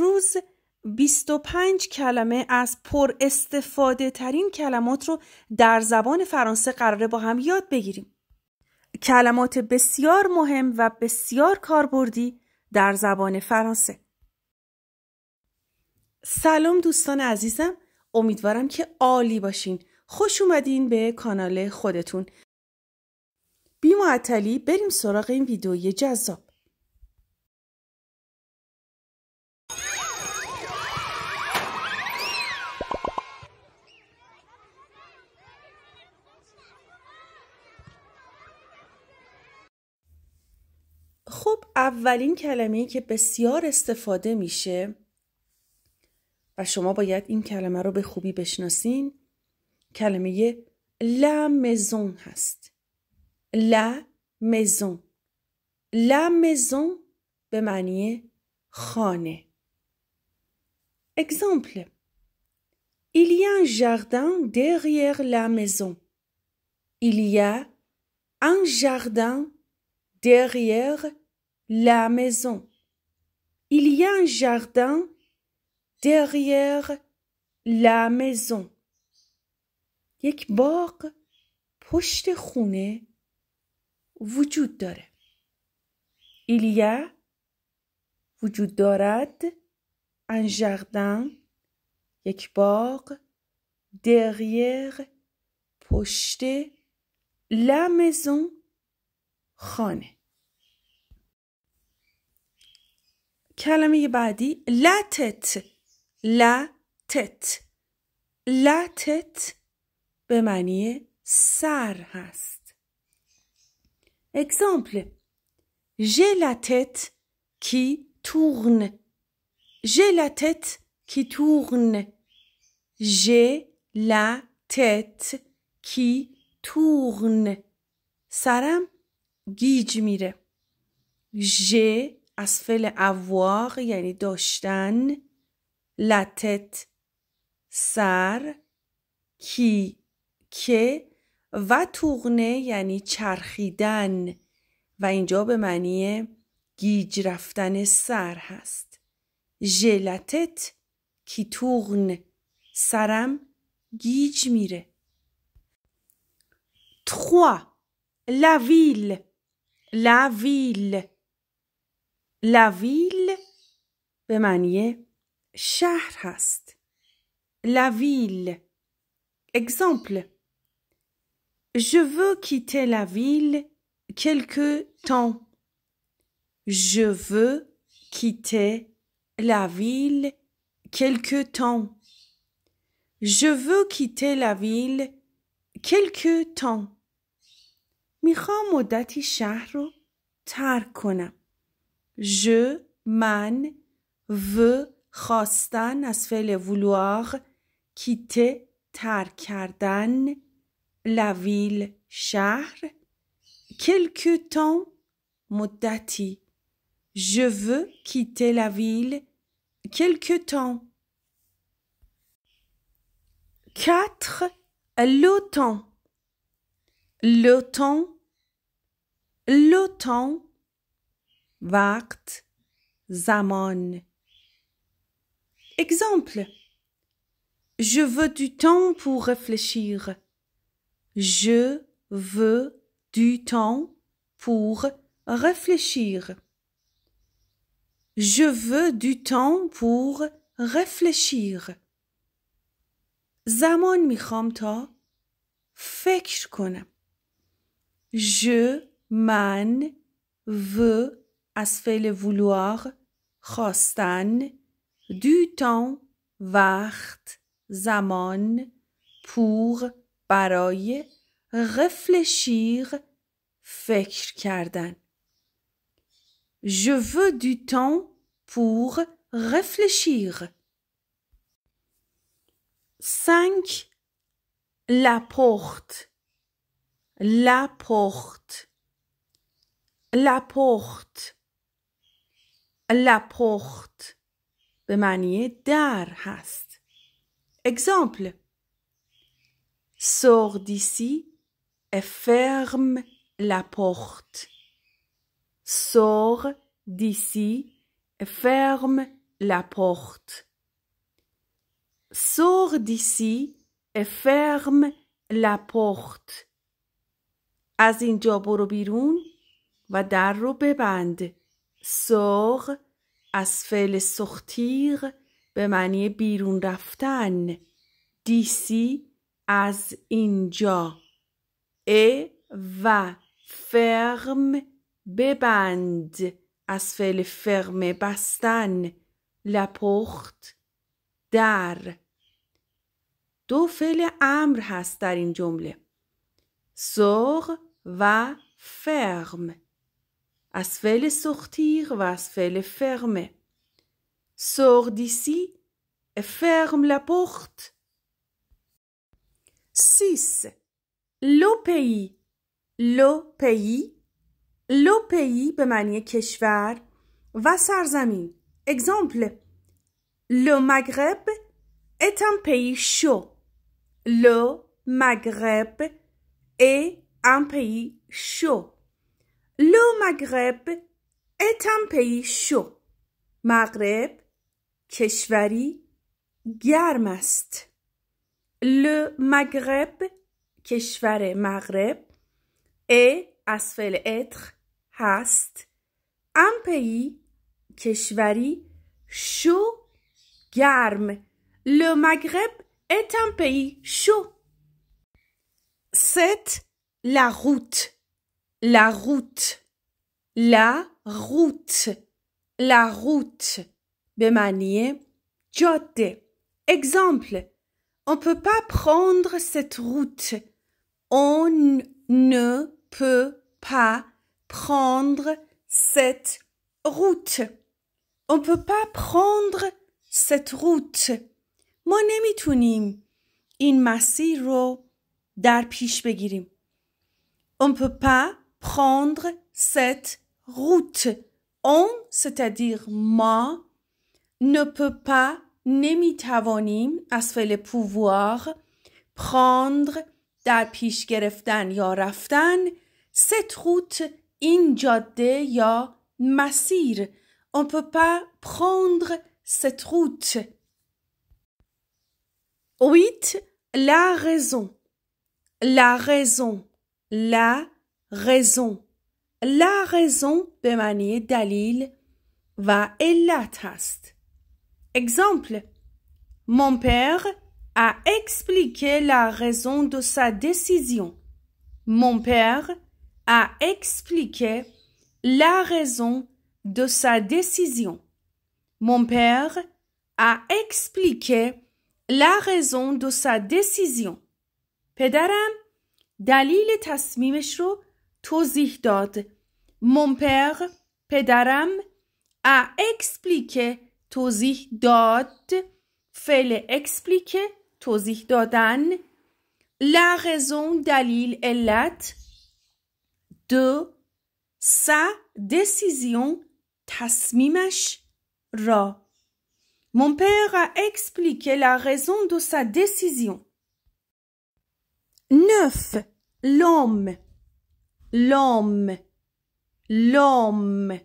امروز 25 کلمه از پر استفاده ترین کلمات رو در زبان فرانسه قراره با هم یاد بگیریم. کلمات بسیار مهم و بسیار کاربردی در زبان فرانسه. سلام دوستان عزیزم، امیدوارم که عالی باشین. خوش اومدین به کانال خودتون. بی معطلی بریم سراغ این ویدیوی جذاب. خب اولین کلمه که بسیار استفاده میشه و شما باید این کلمه رو به خوبی بشناسین کلمه لا مزون هست لا مزون لا مزون به معنی خانه اگزامپل Il y a un jardin derrière la maison. Il y a un jardin derrière la maison. Il y a un jardin derrière la maison. یک باغ پشت خونه وجود داره. Il y a وجود دارد un jardin یک باغ derrière پشت la maison خانه کلمه بعدی لتت لتت لتت به معنی سر هست اکزامپل جی لتت کی تورن جی لتت کی تورن جی لتت کی تورن سرم گیج میره جی از فعل اواق یعنی داشتن لتت سر کی که و توغنه یعنی چرخیدن و اینجا به معنی گیج رفتن سر هست ژلتت کی توغن سرم گیج میره تخوا لویل لویل La ville به معنی La ville. Exemple. Je veux quitter la ville quelque temps. Je veux quitter la ville quelque temps. Je veux quitter la ville quelque temps. میخوام مدتی شهر je man, veux rostan as fait le vouloir quitter tarkardan, la ville char, quelque temps, me je veux quitter la ville quelque temps. Quatre, le temps. le temps. le temps. Exemple Je veux du temps pour réfléchir. Je veux du temps pour réfléchir. Je veux du temps pour réfléchir. Zaman Je man veux از فعل vouloir خواستن دو تان وقت زمان پور برای رفلشیر فکر کردن Je veux du temps pour réfléchir. 5. La porte. La porte. La porte. لپخت به معنی در هست اگزامپل سور دیسی افرم لپخت سوغ دیسی افرم لپخت سور دیسی افرم لپخت از اینجا برو بیرون و در رو ببند. سوغ از فعل سختیغ به معنی بیرون رفتن دیسی از اینجا ا و فرم ببند از فعل فرم بستن لپخت در دو فعل امر هست در این جمله سوغ و فرم à se faire sortir, va se faire fermer. Sors d'ici et ferme la porte. Six. Le pays. Le pays. Le pays به معنی کشور Exemple. Le Maghreb est un pays chaud. Le Maghreb est un pays chaud. Le Maghreb est un pays chaud. مغرب کشوری گرم است. Le Maghreb کشور مغرب et از فعل être هست. un pays کشوری chaud گرم. Le Maghreb est un pays chaud. C'est la route. la route la route la route manière jote exemple on peut pas prendre cette route on ne peut pas prendre cette route on peut pas prendre cette route Mon ami, Tunim. in masiro On peut pas prendre cette route. On, c'est-à-dire moi, ne peut pas, Nemitavonim fait le pouvoir prendre در gerefdan ya cette route in jadde ya masir. on peut pas prendre cette route Huit, la raison la raison la raison la raison به dalil va و la است. Exemple Mon père a expliqué la raison de sa décision. Mon père a expliqué la raison de sa décision. Mon père a expliqué la raison de sa décision. dalil دلیل تصمیمش mon père, Pedaram, a expliqué tosi sih dot. le expliquer La raison d'Alil el de sa décision tasmimash ra. Mon père a expliqué la raison de sa décision. Neuf. L'homme. لام لام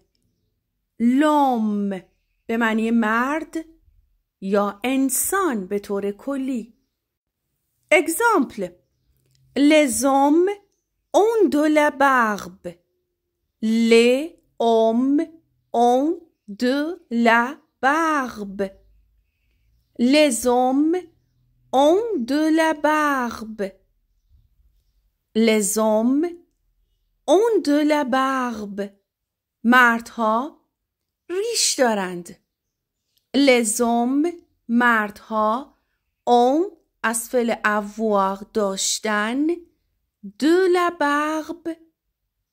لام به معنی مرد یا انسان به طور کلی اگزامپل لزوم اون دو لبغب ل اوم اون دو لبغب لزوم اون دو لبغب لزوم اون دل برب مردها ریش دارند لزوم مردها اون از فل اووار داشتن دل برب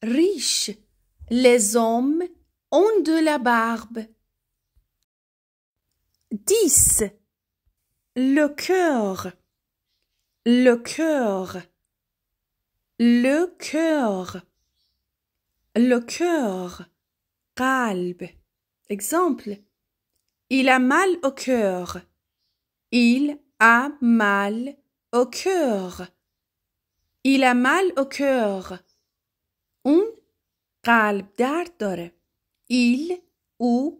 ریش لزوم اون دل برب دیس le cœur, le le cœur, qalb. Exemple, il a mal au cœur. Il a mal au cœur. Il a mal au cœur. Un قلب درد Il ou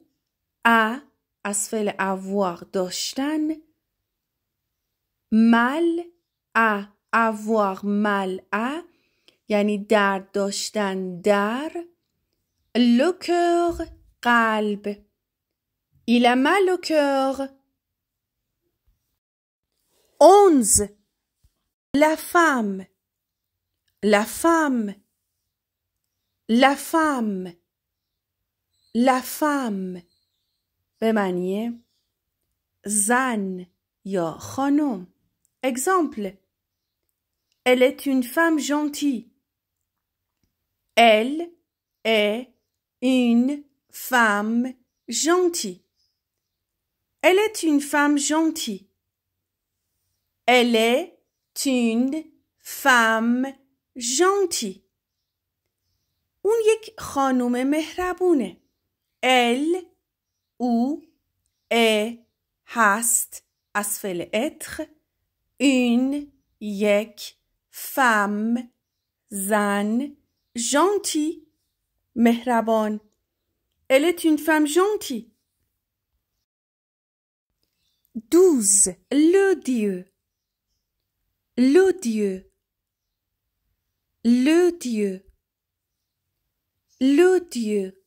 a asfel avoir داشتن mal à avoir mal à یعنی درد داشتن در le cœur قلب il a mal au cœur onze la femme la femme la femme la femme به معنی زن یا خانم exemple elle est une femme gentille Elle est une femme gentille. Elle est une femme gentille. Elle est une femme gentille. اون یک خانم مهربونه. Elle ou est هست از فعل être une یک femme زن gentille, mehraban. Elle est une femme gentille. 12. Le Dieu. Le Dieu.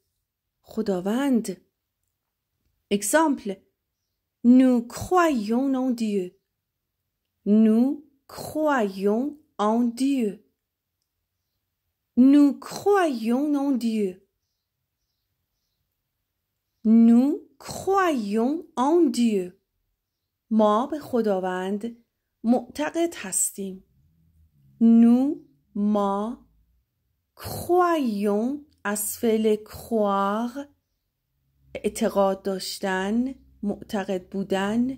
Khudavand. Exemple. Nous croyons en Dieu. Nous croyons en Dieu. Nous croyons en Dieu. Nous croyons en Dieu. ما به خداوند معتقد هستیم. نو ما croyons از فعل croire اعتقاد داشتن معتقد بودن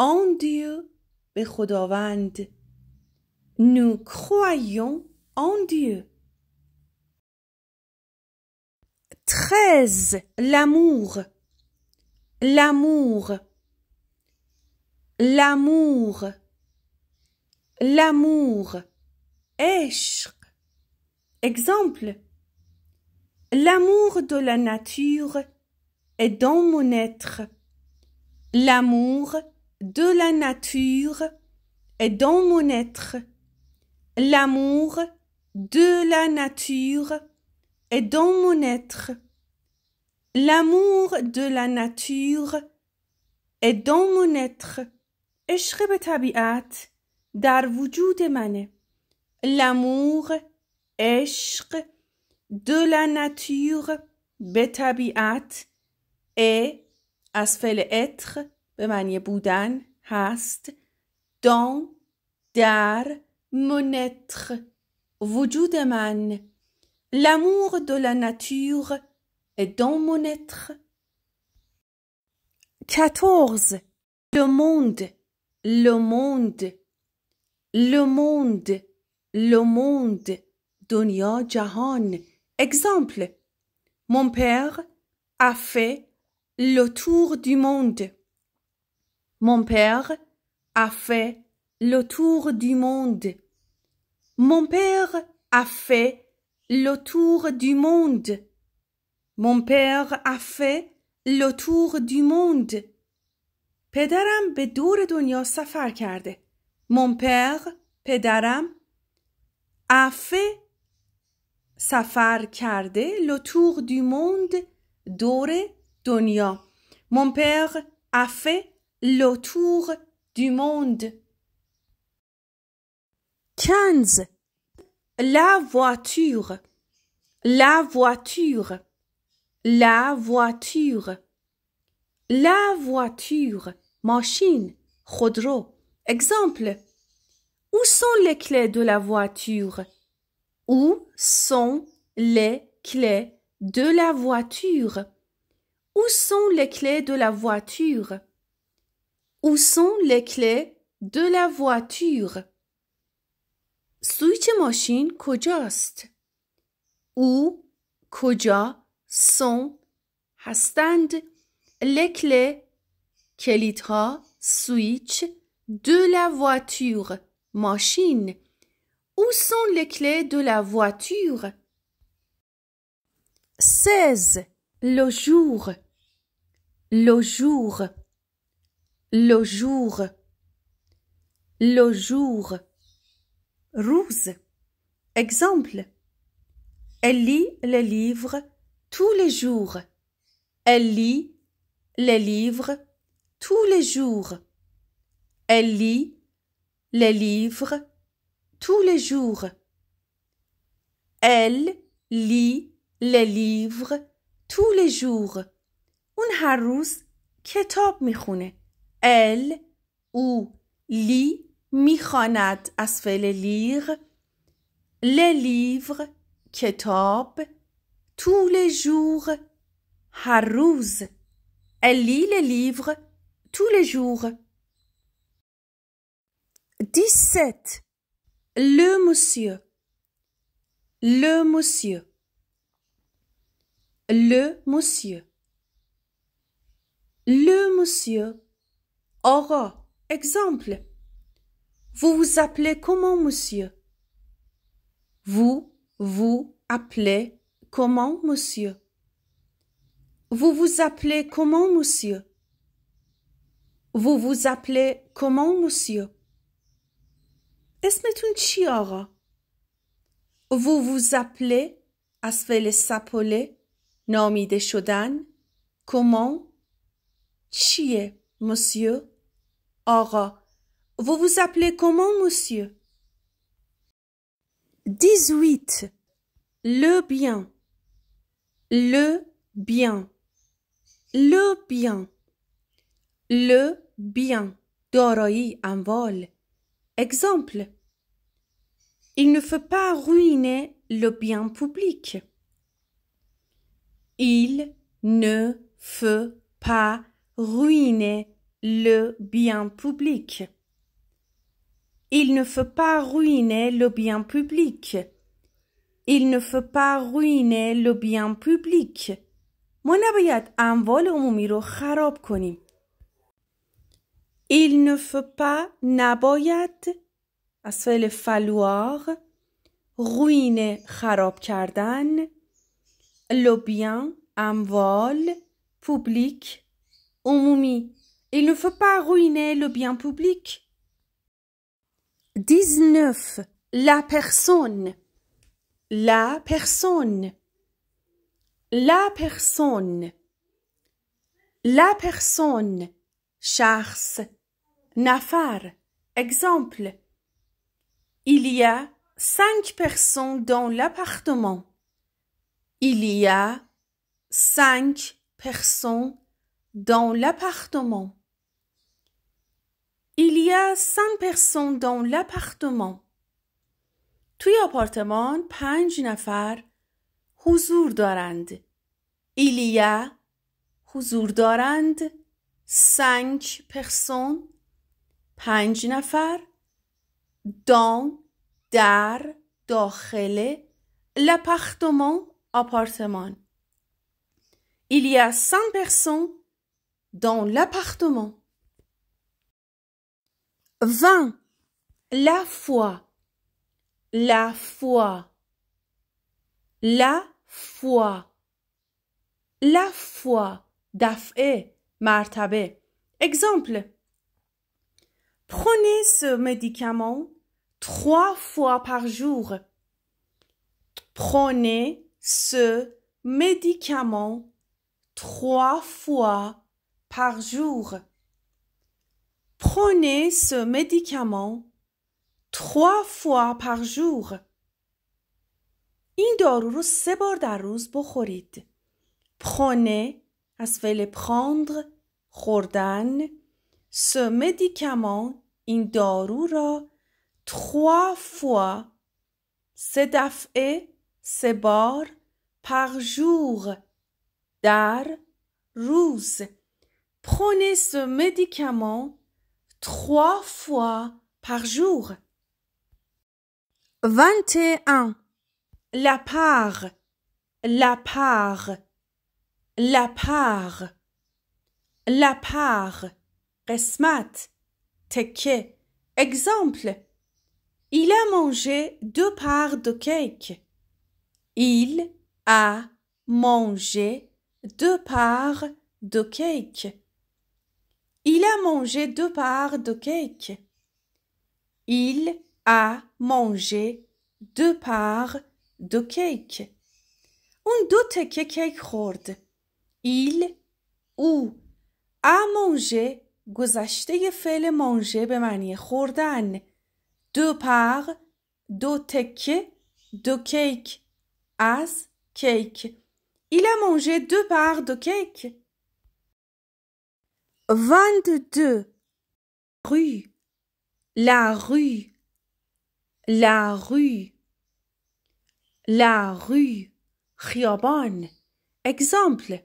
en دیو به خداوند نو croyons en دیو 13 l'amour, l'amour, l'amour, l'amour, Exemple. L'amour de la nature est dans mon être. L'amour de la nature est dans mon être. L'amour de la nature et dans mon être. L'amour de la nature est dans mon être. عشق به طبیعت در وجود منه. L'amour, عشق, de la nature به طبیعت est از être به معنی بودن هست dans در مونتر وجود من L'amour de la nature est dans mon être. 14. Le monde, le monde, le monde, le monde, Donia Jahan. Exemple. Mon père a fait le tour du monde. Mon père a fait le tour du monde. Mon père a fait le tour du monde. Mon père a fait le tour du monde. پدرم به دور دنیا سفر کرده. Mon père, پدرم, a fait سفر کرده le tour du monde دور دنیا. Mon père a fait le tour du monde. 15 La voiture. La voiture. La voiture. La voiture. Machine. خودرو. Exemple. Où sont les clés de la voiture? Où sont les clés de la voiture? Où sont les clés de la voiture? Où sont les clés de la voiture? سویچ ماشین کجاست؟ او کجا سون هستند لکل کلیدها سویچ دو لا واتور ماشین او سون لکل دو لا واتور سز لجور لجور لجور جور Exemple. Elle lit le livre tous les jours. Elle lit le livre tous les jours. Elle lit le livre tous les jours. Elle lit les livres tous les jours. Un هر kitab Elle ou lit Michonat a fait les livres, Les livres, ketop, tous les jours. Harouz, elle lit les livres tous les jours. 17. Le monsieur. Le monsieur. Le monsieur. Le monsieur aura. Exemple. Vous vous appelez comment, monsieur? Vous vous appelez comment, monsieur? Vous vous appelez comment, monsieur? Vous vous appelez comment, monsieur؟ Vous vous appelez از sapole, nomi de شدن comment Chie, monsieur aura. Vous vous appelez comment, monsieur? 18. Le bien. Le bien. Le bien. Le bien. en vol. Exemple Il ne faut pas ruiner le bien public. Il ne faut pas ruiner le bien public. Il ne faut pas ruiner le bien public. Il ne faut pas ruiner le bien public. ما نباید اموال عمومی رو خراب کنیم. Il ne faut pas نباید از فعل ruine kharab خراب le bien اموال public, عمومی Il ne faut pas ruiner le bien public. 19. La personne. La personne. La personne. La personne. Chars. Nafar. Exemple. Il y a cinq personnes dans l'appartement. Il y a cinq personnes dans l'appartement. Il y a cinq personnes dans l'appartement. توی آپارتمان پنج نفر حضور دارند. Il y a حضور دارند cinq personnes پنج نفر dans در داخل l'appartement آپارتمان. Il y a cinq personnes dans l'appartement. vingt. La foi, la foi, la foi, la foi, daf'e, martabe. Exemple. Prenez ce médicament trois fois par jour. Prenez ce médicament trois fois par jour. Prenez ce médicament trois fois par jour. این دارو رو سه بار در روز بخورید. پرونه از فعل پراندر خوردن سو مدیکمان این دارو را trois فوا سه دفعه سه بار par jour در روز پرونه ce مدیکمان trois fois par jour. 21. La part, la part, la part, la part. Resmat, teke. Exemple. Il a mangé deux parts de cake. Il a mangé deux parts de cake. Il a mangé deux parts de cake. Il a mangé deux parts de cake. Un deux que cake Il ou a mangé gos fait le manger de manière chordane. Deux parts, deux de cake. As cake. Il a mangé deux parts de cake vingt rue la rue la rue la rue exemple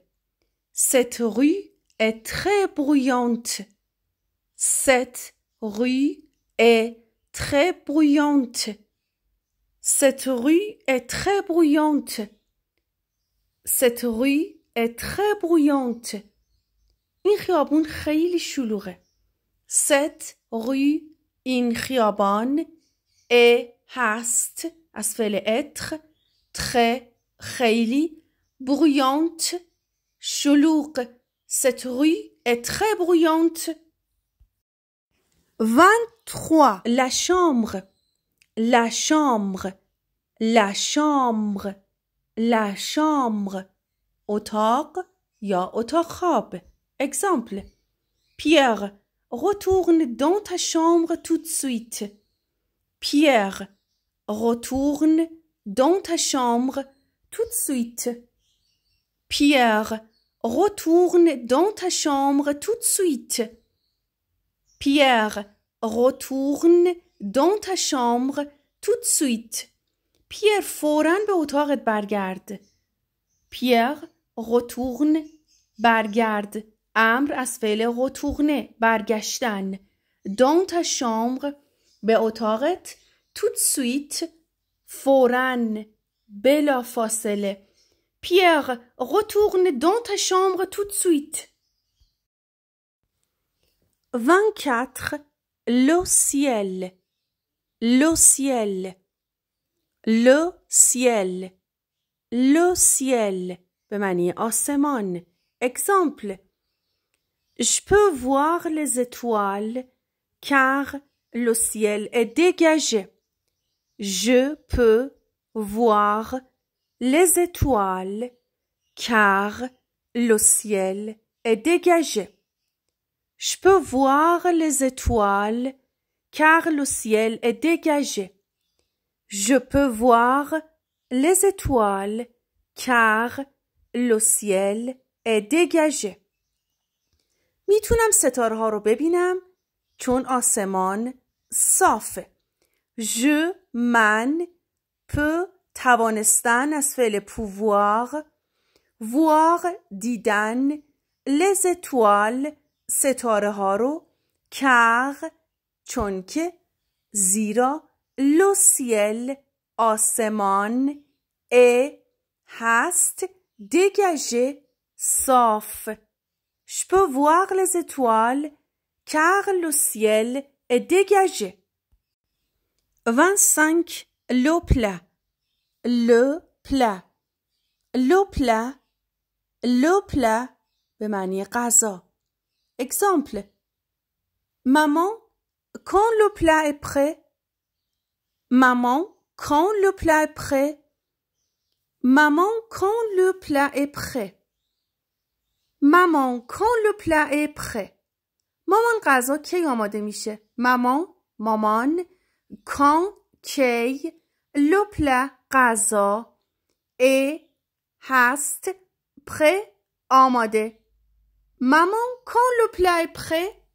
cette rue est très bruyante cette rue est très bruyante cette rue est très bruyante cette rue est très bruyante این خیابون خیلی شلوغه. ست روی این خیابان ا هست از فعل اتر تخ خیلی برویانت شلوغ ست روی اتخ برویانت 23 la chambre la chambre la اتاق یا اتاق خواب Exemple. Pierre, retourne dans ta chambre tout de suite. Pierre, retourne dans ta chambre tout de suite. Pierre, retourne dans ta chambre tout de suite. Pierre, retourne dans ta chambre tout de suite. Pierre, Fouran به Pierre, retourne, برگرد. امر از فعل رتورنه برگشتن دان تا به اتاقت توت سویت فورا بلا فاصله پیر رتورن دان تا شامبر توت سویت 24 لو سیل لو سیل لو سیل لو سیل به معنی آسمان اگزامپل Je peux voir les étoiles car le ciel est dégagé. Je peux voir les étoiles car le ciel est dégagé. Je peux voir les étoiles car le ciel est dégagé. Je peux voir les étoiles car le ciel est dégagé. میتونم ستاره ها رو ببینم چون آسمان صافه ژ من پ توانستن از فعل پوواغ واغ دیدن لز توال ستاره ها رو کغ چون که زیرا لوسیل آسمان ا هست دگژه صاف je peux voir les étoiles car le ciel est dégagé. 25. Le plat. Le plat. Le plat. Le plat. Exemple. Maman, quand le plat est prêt. Maman, quand le plat est prêt. Maman, quand le plat est prêt. مامان کن لو plat مامان غذا کی آماده میشه؟ مامان، مامان، کان، کی، لو پلا غذا، ا هست، پره آماده. مامان کان لو پلا پره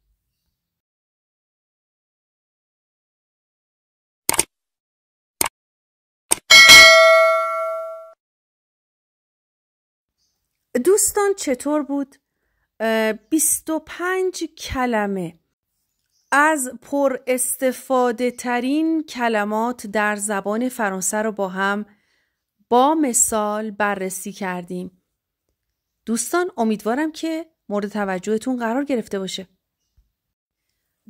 دوستان چطور بود؟ 25 کلمه از پر استفاده ترین کلمات در زبان فرانسه رو با هم با مثال بررسی کردیم. دوستان امیدوارم که مورد توجهتون قرار گرفته باشه.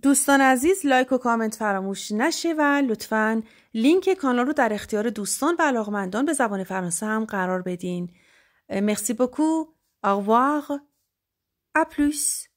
دوستان عزیز لایک و کامنت فراموش نشه و لطفا لینک کانال رو در اختیار دوستان و علاقمندان به زبان فرانسه هم قرار بدین. Euh, merci beaucoup. Au revoir. À plus.